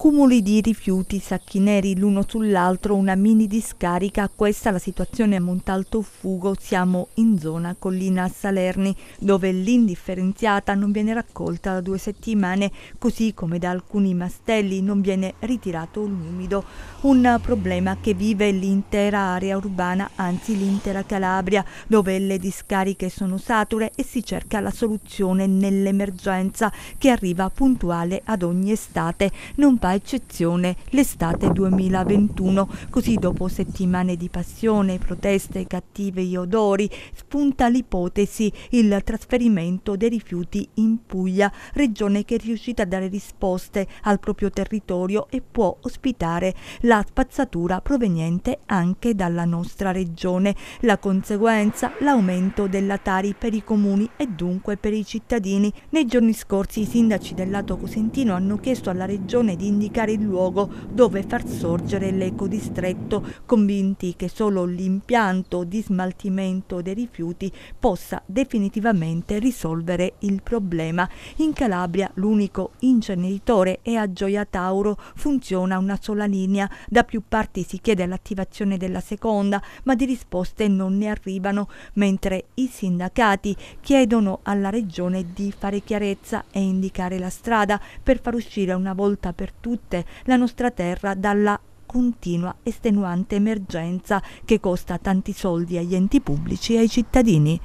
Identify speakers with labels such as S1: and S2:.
S1: cumuli di rifiuti, sacchi neri l'uno sull'altro, una mini discarica, questa è la situazione a Montalto Fugo, siamo in zona collina Salerni, dove l'indifferenziata non viene raccolta da due settimane, così come da alcuni mastelli non viene ritirato l'umido, un problema che vive l'intera area urbana, anzi l'intera Calabria, dove le discariche sono sature e si cerca la soluzione nell'emergenza che arriva puntuale ad ogni estate. Non eccezione l'estate 2021, così dopo settimane di passione, proteste, cattivi odori, spunta l'ipotesi il trasferimento dei rifiuti in Puglia, regione che è riuscita a dare risposte al proprio territorio e può ospitare la spazzatura proveniente anche dalla nostra regione. La conseguenza, l'aumento della Tari per i comuni e dunque per i cittadini. Nei giorni scorsi i sindaci del lato cosentino hanno chiesto alla regione di indicare il luogo dove far sorgere l'ecodistretto, convinti che solo l'impianto di smaltimento dei rifiuti possa definitivamente risolvere il problema. In Calabria l'unico inceneritore è a Gioia Tauro, funziona una sola linea, da più parti si chiede l'attivazione della seconda, ma di risposte non ne arrivano, mentre i sindacati chiedono alla regione di fare chiarezza e indicare la strada per far uscire una volta per tutte tutte la nostra terra dalla continua estenuante emergenza che costa tanti soldi agli enti pubblici e ai cittadini.